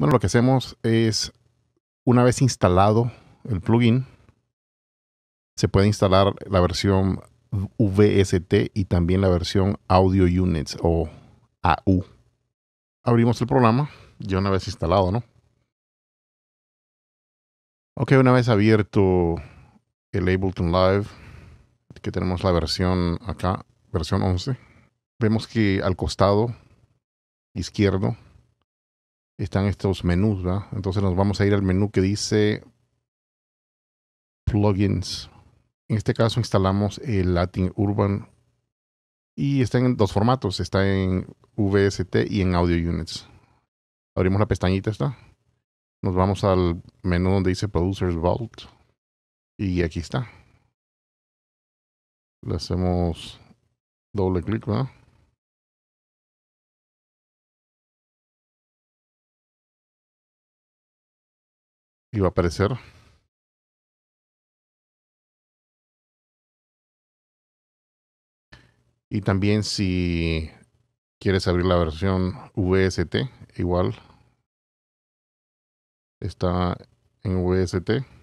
Bueno, lo que hacemos es, una vez instalado el plugin, se puede instalar la versión VST y también la versión Audio Units o AU. Abrimos el programa, ya una vez instalado, ¿no? Ok, una vez abierto el Ableton Live, que tenemos la versión acá, versión 11, vemos que al costado izquierdo están estos menús, ¿verdad? Entonces nos vamos a ir al menú que dice plugins. En este caso instalamos el Latin Urban y está en dos formatos, está en VST y en Audio Units. Abrimos la pestañita esta. Nos vamos al menú donde dice Producers Vault y aquí está. Le hacemos doble clic, ¿verdad? iba a aparecer. Y también si quieres abrir la versión VST, igual está en VST.